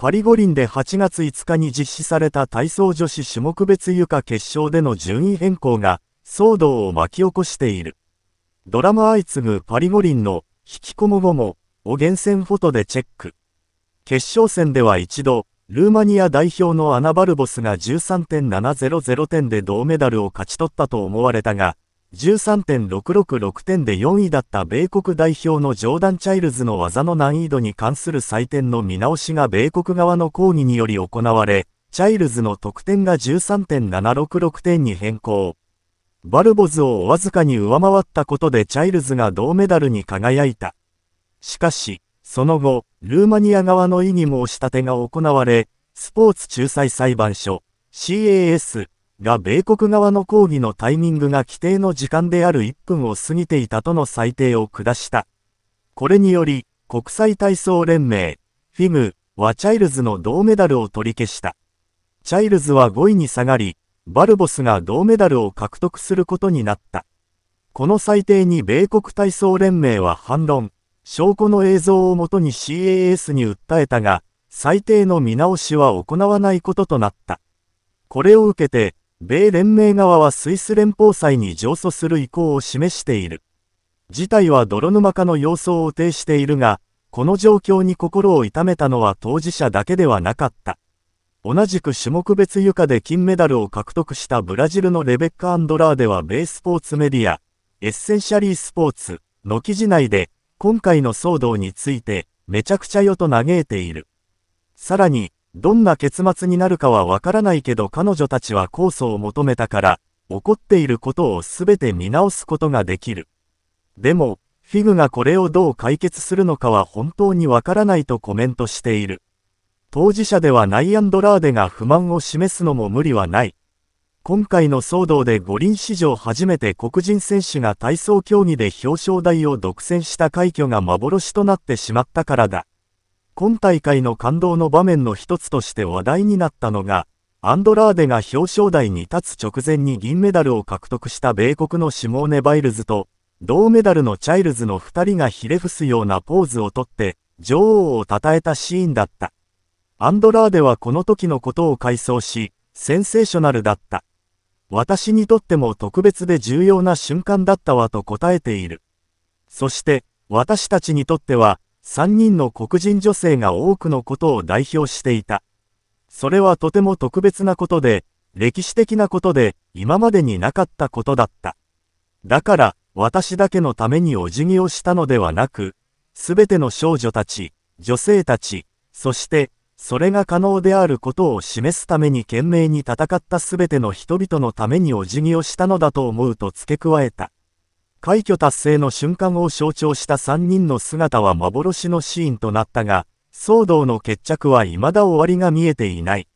パリ五輪で8月5日に実施された体操女子種目別床決勝での順位変更が騒動を巻き起こしている。ドラマ相次ぐパリ五輪の引きこもごもを厳選フォトでチェック。決勝戦では一度、ルーマニア代表のアナバルボスが13.700点で銅メダルを勝ち取ったと思われたが、13.666点で4位だった米国代表のジョーダン・チャイルズの技の難易度に関する採点の見直しが米国側の抗議により行われ、チャイルズの得点が13.766点に変更。バルボズをわずかに上回ったことでチャイルズが銅メダルに輝いた。しかし、その後、ルーマニア側の異議申し立てが行われ、スポーツ仲裁裁判所、CAS、が米国側の抗議のタイミングが規定の時間である1分を過ぎていたとの裁定を下した。これにより、国際体操連盟、フィグはチャイルズの銅メダルを取り消した。チャイルズは5位に下がり、バルボスが銅メダルを獲得することになった。この裁定に米国体操連盟は反論、証拠の映像をもとに CAS に訴えたが、裁定の見直しは行わないこととなった。これを受けて、米連盟側はスイス連邦債に上訴する意向を示している。事態は泥沼化の様相を呈しているが、この状況に心を痛めたのは当事者だけではなかった。同じく種目別床で金メダルを獲得したブラジルのレベッカ・アンドラーデは米スポーツメディア、エッセンシャリースポーツの記事内で、今回の騒動について、めちゃくちゃよと嘆いている。さらに、どんな結末になるかはわからないけど彼女たちは控訴を求めたから、起こっていることを全て見直すことができる。でも、フィグがこれをどう解決するのかは本当にわからないとコメントしている。当事者ではナイアンドラーデが不満を示すのも無理はない。今回の騒動で五輪史上初めて黒人選手が体操競技で表彰台を独占した快挙が幻となってしまったからだ。今大会の感動の場面の一つとして話題になったのが、アンドラーデが表彰台に立つ直前に銀メダルを獲得した米国のシモーネ・バイルズと、銅メダルのチャイルズの2人がひれ伏すようなポーズをとって、女王を称えたシーンだった。アンドラーデはこの時のことを回想し、センセーショナルだった。私にとっても特別で重要な瞬間だったわと答えている。そして、私たちにとっては、3人の黒人女性が多くのことを代表していた。それはとても特別なことで、歴史的なことで、今までになかったことだった。だから、私だけのためにお辞儀をしたのではなく、すべての少女たち、女性たち、そして、それが可能であることを示すために懸命に戦ったすべての人々のためにお辞儀をしたのだと思うと付け加えた。快挙達成の瞬間を象徴した3人の姿は幻のシーンとなったが、騒動の決着は未だ終わりが見えていない。